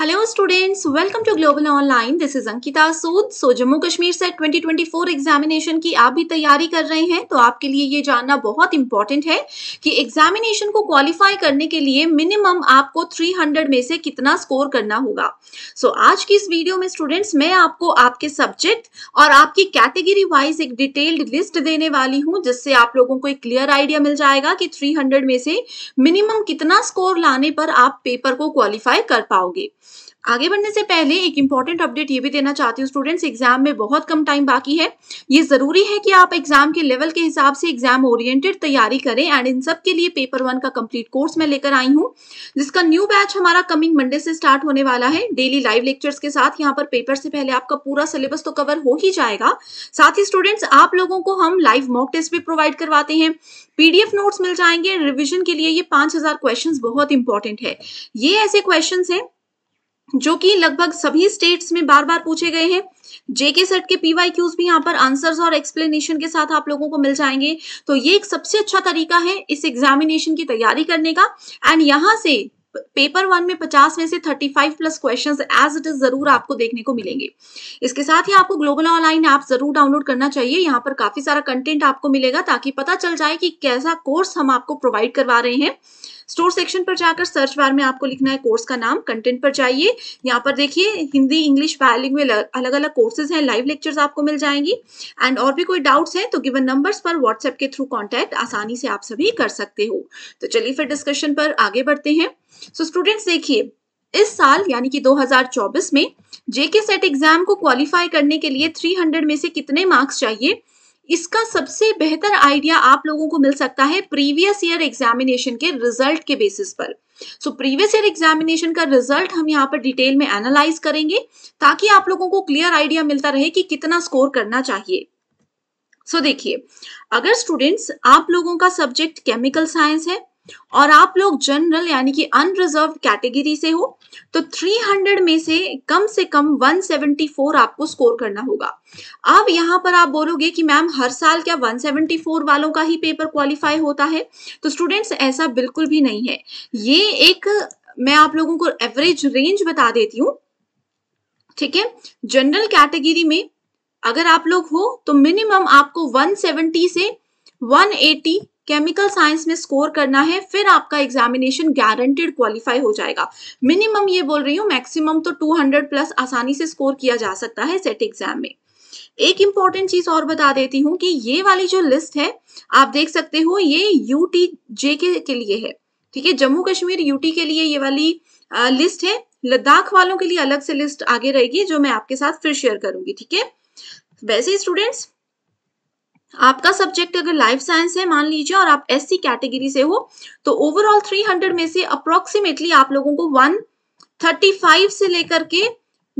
Hello students welcome to global online this is Ankita Sood so Jammu Kashmir से 2024 examination की आप भी तैयारी कर रहे हैं तो आपके लिए ये जानना बहुत इंपॉर्टेंट है कि एग्जामिनेशन को क्वालिफाई करने के लिए मिनिमम आपको 300 में से कितना स्कोर करना होगा सो so, आज की इस वीडियो में स्टूडेंट्स मैं आपको आपके सब्जेक्ट और आपकी कैटेगरी वाइज एक डिटेल्ड लिस्ट देने वाली हूँ जिससे आप लोगों को एक क्लियर आइडिया मिल जाएगा कि थ्री में से मिनिमम कितना स्कोर लाने पर आप पेपर को क्वालिफाई कर पाओगे आगे बढ़ने से पहले एक इंपॉर्टेंट अपडेट ये भी देना चाहती हूँ स्टूडेंट्स एग्जाम में बहुत कम टाइम बाकी है ये जरूरी है कि आप एग्जाम के लेवल के हिसाब से एग्जाम ओरिएंटेड तैयारी करें एंड इन सब के लिए पेपर वन का कंप्लीट कोर्स मैं लेकर आई हूँ जिसका न्यू बैच हमारा कमिंग मंडे से स्टार्ट होने वाला है डेली लाइव लेक्चर्स के साथ यहाँ पर पेपर से पहले आपका पूरा सिलेबस तो कवर हो ही जाएगा साथ ही स्टूडेंट्स आप लोगों को हम लाइव मॉक टेस्ट भी प्रोवाइड करवाते हैं पीडीएफ नोट्स मिल जाएंगे रिविजन के लिए ये पांच हजार क्वेश्चन बहुत इंपॉर्टेंट है ये ऐसे क्वेश्चन हैं जो कि लगभग सभी स्टेट्स में बार बार पूछे गए हैं जेके सेट के पीवाई क्यूज भी यहाँ पर आंसर्स और एक्सप्लेनेशन के साथ आप लोगों को मिल जाएंगे तो ये एक सबसे अच्छा तरीका है इस एग्जामिनेशन की तैयारी करने का एंड यहाँ से पेपर वन में 50 में से 35 plus questions as it is जरूर आपको देखने को मिलेंगे इसके साथ ही आपको ग्लोबल ऑनलाइन ऐप जरूर डाउनलोड करना चाहिए यहाँ पर काफी सारा कंटेंट आपको मिलेगा ताकि पता चल जाए कि कैसा कोर्स हम आपको प्रोवाइड करवा रहे हैं स्टोर सेक्शन पर जाकर सर्च बार में आपको लिखना है कोर्स का नाम कंटेंट पर जाइए यहाँ पर देखिए हिंदी इंग्लिश बायोलिंग में अलग अलग कोर्सेज हैं लाइव लेक्चर्स आपको मिल जाएंगी एंड और भी कोई डाउट्स हैं तो गिवन नंबर्स पर व्हाट्सएप के थ्रू कॉन्टैक्ट आसानी से आप सभी कर सकते हो तो चलिए फिर डिस्कशन पर आगे बढ़ते हैं सो स्टूडेंट्स देखिए इस साल यानी कि 2024 में जेके सेट एग्जाम को क्वालिफाई करने के लिए 300 में से कितने मार्क्स चाहिए इसका सबसे बेहतर आइडिया आप लोगों को मिल सकता है प्रीवियस ईयर एग्जामिनेशन के रिजल्ट के बेसिस पर सो प्रीवियस ईयर एग्जामिनेशन का रिजल्ट हम यहाँ पर डिटेल में एनालाइज करेंगे ताकि आप लोगों को क्लियर आइडिया मिलता रहे कि कितना स्कोर करना चाहिए सो so, देखिए अगर स्टूडेंट्स आप लोगों का सब्जेक्ट केमिकल साइंस है और आप लोग जनरल यानी कि अनरिजर्व कैटेगरी से हो तो 300 में से कम से कम 174 आपको स्कोर करना होगा अब यहां पर आप बोलोगे कि मैम हर साल क्या 174 वालों का ही पेपर क्वालिफाई होता है तो स्टूडेंट्स ऐसा बिल्कुल भी नहीं है ये एक मैं आप लोगों को एवरेज रेंज बता देती हूं ठीक है जनरल कैटेगरी में अगर आप लोग हो तो मिनिमम आपको 170 से केमिकल साइंस में स्कोर करना है फिर आपका एग्जामिनेशन गारंटेड क्वालिफाई हो जाएगा मिनिमम ये बोल रही हूँ मैक्सिमम तो 200 प्लस आसानी से स्कोर किया जा सकता है सेट एग्जाम में एक इंपॉर्टेंट चीज और बता देती हूँ कि ये वाली जो लिस्ट है आप देख सकते हो ये यूटी जे के, के लिए है ठीक है जम्मू कश्मीर यूटी के लिए ये वाली आ, लिस्ट है लद्दाख वालों के लिए अलग से लिस्ट आगे रहेगी जो मैं आपके साथ फिर शेयर करूंगी ठीक है वैसे स्टूडेंट्स आपका सब्जेक्ट अगर लाइफ साइंस है मान लीजिए और आप एस कैटेगरी से हो तो ओवरऑल 300 में से अप्रोक्सीमेटली आप लोगों को 135 से लेकर के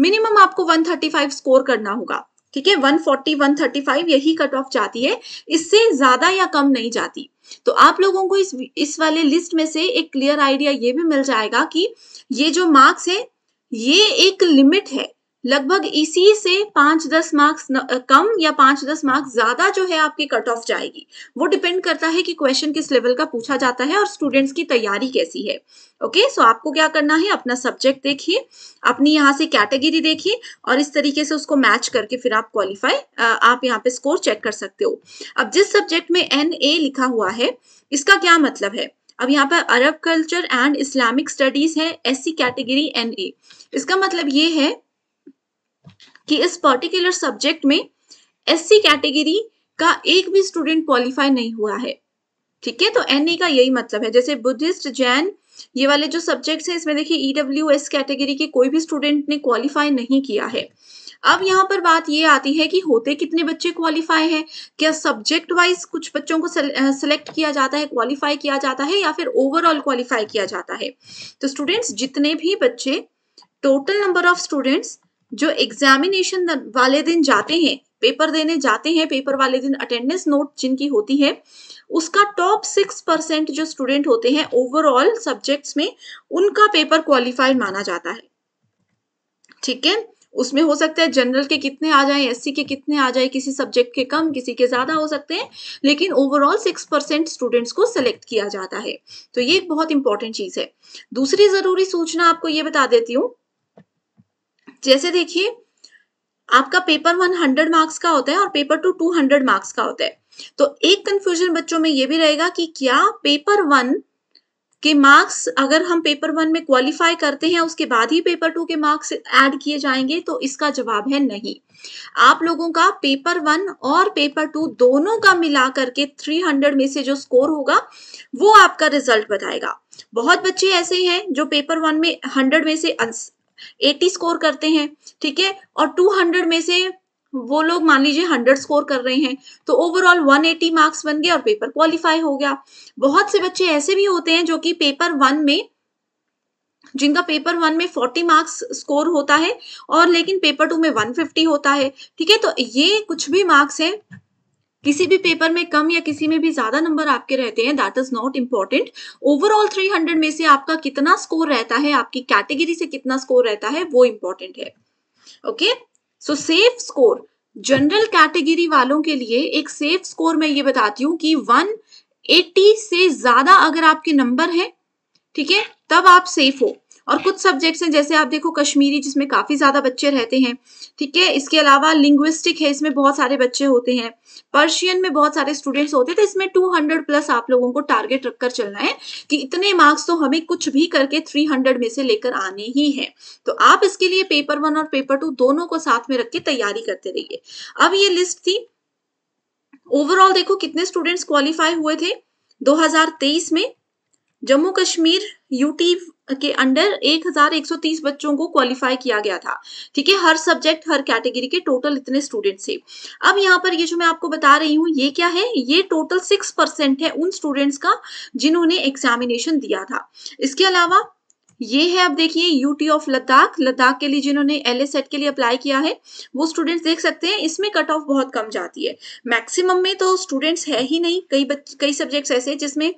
मिनिमम आपको 135 स्कोर करना होगा ठीक है 140 135 यही कट ऑफ जाती है इससे ज्यादा या कम नहीं जाती तो आप लोगों को इस इस वाले लिस्ट में से एक क्लियर आइडिया ये भी मिल जाएगा कि ये जो मार्क्स है ये एक लिमिट है लगभग इसी से पांच दस मार्क्स कम या पांच दस मार्क्स ज्यादा जो है आपकी कट ऑफ जाएगी वो डिपेंड करता है कि क्वेश्चन किस लेवल का पूछा जाता है और स्टूडेंट्स की तैयारी कैसी है ओके okay? सो so आपको क्या करना है अपना सब्जेक्ट देखिए अपनी यहाँ से कैटेगरी देखिए और इस तरीके से उसको मैच करके फिर आप क्वालिफाई आप यहाँ पे स्कोर चेक कर सकते हो अब जिस सब्जेक्ट में एन ए लिखा हुआ है इसका क्या मतलब है अब यहाँ पर Arab culture and Islamic studies है S C category N A इसका मतलब ये है कि इस पर्टिकुलर सब्जेक्ट में एससी कैटेगरी का एक भी स्टूडेंट क्वालिफाई नहीं हुआ है ठीक है तो एन का यही मतलब है जैसे बुद्धिस्ट जैन ये वाले जो सब्जेक्ट्स हैं इसमें देखिए ईडब्ल्यू एस कैटेगरी के कोई भी स्टूडेंट ने क्वालिफाई नहीं किया है अब यहाँ पर बात ये आती है कि होते कितने बच्चे क्वालिफाई हैं क्या सब्जेक्ट वाइज कुछ बच्चों को सेलेक्ट किया जाता है क्वालिफाई किया जाता है या फिर ओवरऑल क्वालिफाई किया जाता है तो स्टूडेंट्स जितने भी बच्चे टोटल नंबर ऑफ स्टूडेंट्स जो एग्जामिनेशन वाले दिन जाते हैं पेपर देने जाते हैं पेपर वाले दिन अटेंडेंस नोट जिनकी होती है उसका टॉप सिक्स परसेंट जो स्टूडेंट होते हैं ओवरऑल सब्जेक्ट्स में उनका पेपर क्वालिफाइड माना जाता है ठीक है उसमें हो सकता है जनरल के कितने आ जाए एससी के कितने आ जाए किसी सब्जेक्ट के कम किसी के ज्यादा हो सकते हैं लेकिन ओवरऑल सिक्स परसेंट स्टूडेंट्स को सिलेक्ट किया जाता है तो ये एक बहुत इंपॉर्टेंट चीज है दूसरी जरूरी सूचना आपको ये बता देती हूँ जैसे देखिए आपका पेपर वन हंड्रेड मार्क्स का होता है और paper two two hundred marks का होता है तो एक कंफ्यूजन बच्चों में ये भी रहेगा कि क्या पेपर वन के मार्क्स अगर हम पेपर वन में क्वालिफाई करते हैं उसके बाद ही पेपर टू के मार्क्स ऐड किए जाएंगे तो इसका जवाब है नहीं आप लोगों का पेपर वन और पेपर टू दोनों का मिला करके 300 में से जो स्कोर होगा वो आपका रिजल्ट बताएगा बहुत बच्चे ऐसे हैं जो पेपर वन में 100 में से एटी स्कोर करते हैं ठीक है और टू हंड्रेड में से वो लोग मान लीजिए हंड्रेड स्कोर कर रहे हैं तो ओवरऑल वन एटी मार्क्स बन गए और पेपर क्वालिफाई हो गया बहुत से बच्चे ऐसे भी होते हैं जो कि पेपर वन में जिनका पेपर वन में फोर्टी मार्क्स स्कोर होता है और लेकिन पेपर टू में वन फिफ्टी होता है ठीक है तो ये कुछ भी मार्क्स है किसी भी पेपर में कम या किसी में भी ज्यादा नंबर आपके रहते हैं that is not important overall 300 में से आपका कितना स्कोर रहता है आपकी कैटेगरी से कितना स्कोर रहता है वो इम्पोर्टेंट है okay so safe score general category वालों के लिए एक सेफ स्कोर मैं ये बताती हूँ कि 180 से ज्यादा अगर आपके नंबर है ठीक है तब आप सेफ हो और कुछ सब्जेक्ट्स हैं जैसे आप देखो कश्मीरी जिसमें काफ़ी ज़्यादा बच्चे रहते हैं ठीक है इसके अलावा लिंग्विस्टिक है इसमें बहुत सारे बच्चे होते हैं पर्शियन में बहुत सारे स्टूडेंट्स होते हैं तो इसमें 200 प्लस आप लोगों को टारगेट रखकर चलना है कि इतने मार्क्स तो हमें कुछ भी करके 300 में से लेकर आने ही हैं तो आप इसके लिए पेपर वन और पेपर टू दोनों को साथ में रख के तैयारी करते रहिए अब ये लिस्ट थी ओवरऑल देखो कितने स्टूडेंट्स क्वालिफाई हुए थे 2023 में जम्मू कश्मीर यूटी के अंडर 1130 बच्चों को क्वालिफाई किया गया था ठीक है हर सब्जेक्ट हर कैटेगरी के टोटल इतने स्टूडेंट्स थे अब यहाँ पर ये जो मैं आपको बता रही हूँ ये क्या है ये टोटल सिक्स परसेंट है उन स्टूडेंट्स का जिन्होंने एग्जामिनेशन दिया था इसके अलावा ये है आप देखिए यूटी ऑफ लद्दाख लद्दाख के लिए जिन्होंने एल सेट के लिए अप्लाई किया है वो स्टूडेंट्स देख सकते हैं इसमें कट ऑफ बहुत कम जाती है मैक्सिमम में तो स्टूडेंट्स है ही नहीं कई कई सब्जेक्ट्स ऐसे जिसमें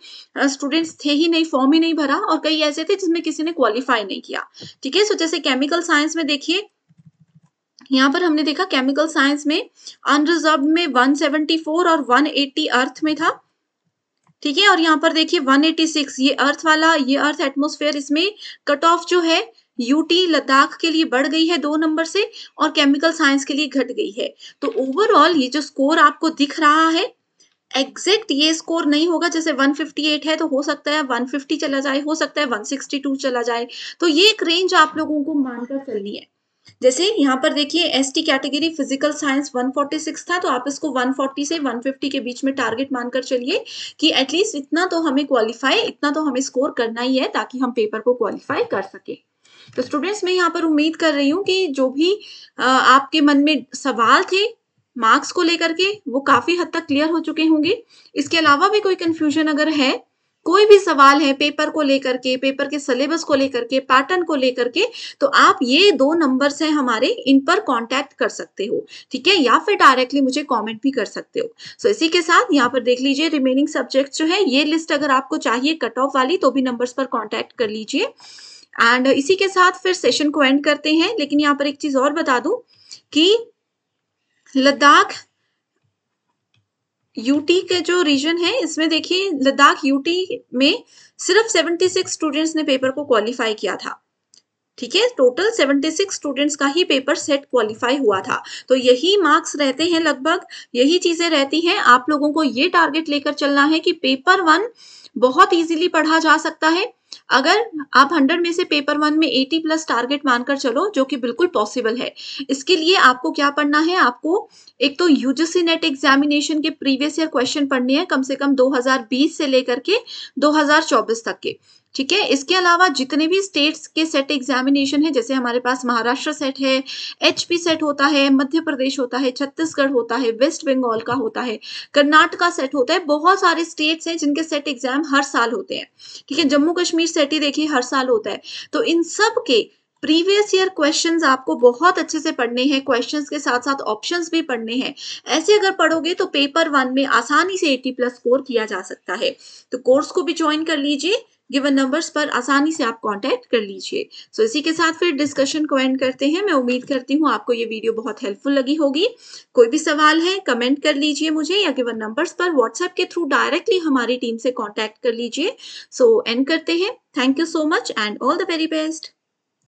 स्टूडेंट्स थे ही नहीं फॉर्म ही नहीं भरा और कई ऐसे थे जिसमें किसी ने क्वालिफाई नहीं किया ठीक है सो जैसे केमिकल साइंस में देखिए यहाँ पर हमने देखा केमिकल साइंस में अनरिजर्व में 174 और 180 अर्थ में था ठीक है और यहाँ पर देखिए 186 ये अर्थ वाला ये अर्थ एटमोस्फेयर इसमें कट ऑफ जो है यूटी लद्दाख के लिए बढ़ गई है दो नंबर से और केमिकल साइंस के लिए घट गई है तो ओवरऑल ये जो स्कोर आपको दिख रहा है एग्जैक्ट ये स्कोर नहीं होगा जैसे 158 है तो हो सकता है 150 चला जाए हो सकता है 162 चला जाए तो ये एक रेंज आप लोगों को मानकर चलनी है जैसे यहाँ पर देखिए S T category physical science 146 था तो आप इसको 140 से 150 के बीच में टारगेट मानकर चलिए कि एटलीस्ट इतना तो हमें क्वालिफाई इतना तो हमें स्कोर करना ही है ताकि हम पेपर को क्वालिफाई कर सके तो स्टूडेंट्स मैं यहाँ पर उम्मीद कर रही हूँ कि जो भी आपके मन में सवाल थे मार्क्स को लेकर के वो काफी हद तक क्लियर हो चुके होंगे इसके अलावा भी कोई कंफ्यूजन अगर है कोई भी सवाल है पेपर को लेकर के पेपर के सिलेबस को लेकर के पैटर्न को लेकर के तो आप ये दो नंबर है हमारे इन पर कॉन्टैक्ट कर सकते हो ठीक है या फिर डायरेक्टली मुझे कॉमेंट भी कर सकते हो सो so, इसी के साथ यहाँ पर देख लीजिए रिमेनिंग सब्जेक्ट जो है ये लिस्ट अगर आपको चाहिए कट ऑफ वाली तो भी नंबर्स पर कॉन्टैक्ट कर लीजिए एंड इसी के साथ फिर सेशन को एंड करते हैं लेकिन यहाँ पर एक चीज और बता दू कि लद्दाख यूटी के जो रीजन है इसमें देखिए लद्दाख यूटी में सिर्फ 76 स्टूडेंट्स ने पेपर को क्वालिफाई किया था ठीक है टोटल 76 स्टूडेंट्स का ही पेपर सेट क्वालिफाई हुआ था तो यही मार्क्स रहते हैं लगभग यही चीजें रहती हैं आप लोगों को ये टारगेट लेकर चलना है कि पेपर वन बहुत इजीली पढ़ा जा सकता है अगर आप 100 में से पेपर वन में 80 प्लस टारगेट मानकर चलो जो कि बिल्कुल पॉसिबल है इसके लिए आपको क्या पढ़ना है आपको एक तो यूजीसी नेट एग्जामिनेशन के प्रीवियस ईयर क्वेश्चन पढ़ने हैं कम से कम 2020 से लेकर के 2024 तक के ठीक है इसके अलावा जितने भी स्टेट्स के सेट एग्जामिनेशन है जैसे हमारे पास महाराष्ट्र सेट है एचपी सेट होता है मध्य प्रदेश होता है छत्तीसगढ़ होता है वेस्ट बंगाल का होता है कर्नाटका सेट होता है बहुत सारे स्टेट्स हैं जिनके सेट एग्जाम हर साल होते हैं ठीक है जम्मू कश्मीर सेट ही देखिए हर साल होता है तो इन सब के प्रीवियस ईयर क्वेश्चंस आपको बहुत अच्छे से पढ़ने हैं क्वेश्चंस के साथ साथ ऑप्शंस भी पढ़ने हैं ऐसे अगर पढ़ोगे तो पेपर वन में आसानी से 80 प्लस स्कोर किया जा सकता है तो कोर्स को भी ज्वाइन कर लीजिए गिवन नंबर्स पर आसानी से आप कांटेक्ट कर लीजिए सो so, इसी के साथ फिर डिस्कशन को एंड करते हैं मैं उम्मीद करती हूँ आपको ये वीडियो बहुत हेल्पफुल लगी होगी कोई भी सवाल है कमेंट कर लीजिए मुझे या गिवन नंबर्स पर व्हाट्सएप के थ्रू डायरेक्टली हमारी टीम से कॉन्टैक्ट कर लीजिए सो so, एंड करते हैं thank you so much and all the very best